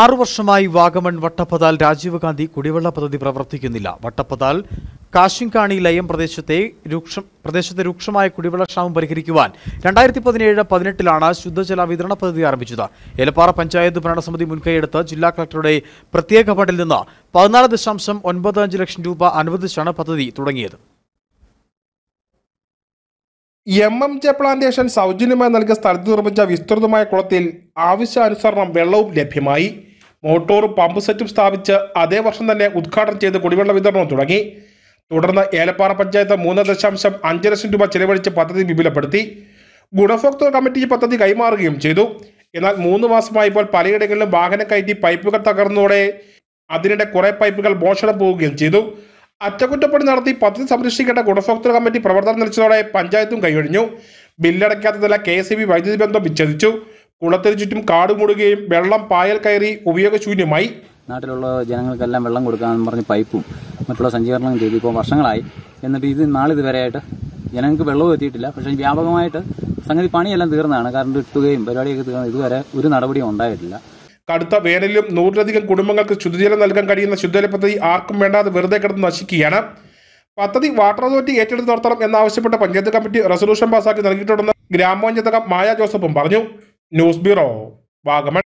ആറു വർഷമായി വാഗമൺ വട്ടപ്പതാൽ രാജീവ് ഗാന്ധി കുടിവെള്ള പദ്ധതി പ്രവർത്തിക്കുന്നില്ല വട്ടപ്പതാൽ കാശിങ്കാണി ലയം പ്രദേശത്തെ രൂക്ഷം പ്രദേശത്തെ രൂക്ഷമായ കുടിവെള്ള ക്ഷാമം പരിഹരിക്കുവാൻ രണ്ടായിരത്തി പതിനേഴ് പതിനെട്ടിലാണ് ശുദ്ധജല വിതരണ പദ്ധതി ആരംഭിച്ചത് എലപ്പാറ പഞ്ചായത്ത് ഭരണസമിതി മുൻകൈയെടുത്ത് ജില്ലാ കളക്ടറുടെ പ്രത്യേക ഫണ്ടിൽ നിന്ന് പതിനാല് ദശാംശം ഒൻപത് അഞ്ച് ലക്ഷം രൂപ അനുവദിച്ചാണ് പദ്ധതി തുടങ്ങിയത് എം എം ജെ പ്ലാന്റേഷൻ സൗജന്യമായി നൽകിയ സ്ഥലത്ത് നിർമ്മിച്ച വിസ്തൃതമായ കുളത്തിൽ ആവശ്യാനുസരണം വെള്ളവും ലഭ്യമായി മോട്ടോറും പമ്പ് സെറ്റും സ്ഥാപിച്ച് അതേ വർഷം തന്നെ ഉദ്ഘാടനം ചെയ്ത് കുടിവെള്ള വിതരണം തുടങ്ങി തുടർന്ന് ഏലപ്പാറ പഞ്ചായത്ത് മൂന്ന് ദശാംശം അഞ്ച് ലക്ഷം രൂപ ചെലവഴിച്ച് പദ്ധതി വിപുലപ്പെടുത്തി ഗുണഭോക്തൃ കമ്മിറ്റി പദ്ധതി കൈമാറുകയും ചെയ്തു എന്നാൽ മൂന്ന് മാസമായപ്പോൾ പലയിടങ്ങളിലും വാഹനം കയറ്റി പൈപ്പുകൾ തകർന്നതോടെ അതിനിടെ കുറേ പൈപ്പുകൾ മോഷണം പോവുകയും ചെയ്തു അറ്റകുറ്റപ്പണി നടത്തി പദ്ധതി സംരക്ഷിക്കേണ്ട ഗുണഭോക്തൃ കമ്മിറ്റി പ്രവർത്തനം നിലച്ചതോടെ പഞ്ചായത്തും കൈയൊഴിഞ്ഞു ബില്ലടയ്ക്കാത്തതല്ല കെ എസ് ബി വൈദ്യുതി ബന്ധം വിച്ഛേദിച്ചു കുളത്തിന് ചുറ്റും കാട് മൂടുകയും വെള്ളം പായൽ കയറി ഉപയോഗശൂന്യമായി നാട്ടിലുള്ള ജനങ്ങൾക്കെല്ലാം വെള്ളം കൊടുക്കാമെന്ന് പറഞ്ഞ് പൈപ്പും മറ്റുള്ള സജ്ജീകരണം ചെയ്തു ഇപ്പോൾ വർഷങ്ങളായി എന്നിട്ട് ഇത് നാളിതുവരെയായിട്ട് ജനങ്ങൾക്ക് വെള്ളവും എത്തിയിട്ടില്ല പക്ഷേ വ്യാപകമായിട്ട് സംഗതി പണിയെല്ലാം തീർന്നതാണ് കറണ്ട് കിട്ടുകയും പരിപാടിയൊക്കെ തീർന്നു ഇതുവരെ ഒരു നടപടിയും ഉണ്ടായിട്ടില്ല കടുത്ത വേനലിലും നൂറിലധികം കുടുംബങ്ങൾക്ക് ശുദ്ധജലം നൽകാൻ കഴിയുന്ന ശുദ്ധജല പദ്ധതി ആർക്കും വേണ്ടാതെ വെറുതെ കിടന്ന് നശിക്കുകയാണ് പദ്ധതി വാട്ടർ അതോറിറ്റി ഏറ്റെടുത്ത് നടത്തണം എന്നാവശ്യപ്പെട്ട പഞ്ചായത്ത് കമ്മിറ്റി റെസൊല്യൂഷൻ പാസാക്കി നൽകിയിട്ടുണ്ടെന്ന് ഗ്രാമപഞ്ചായത്ത് മായ ജോസഫും പറഞ്ഞു ന്യൂസ് ബ്യൂറോ വാഗമൺ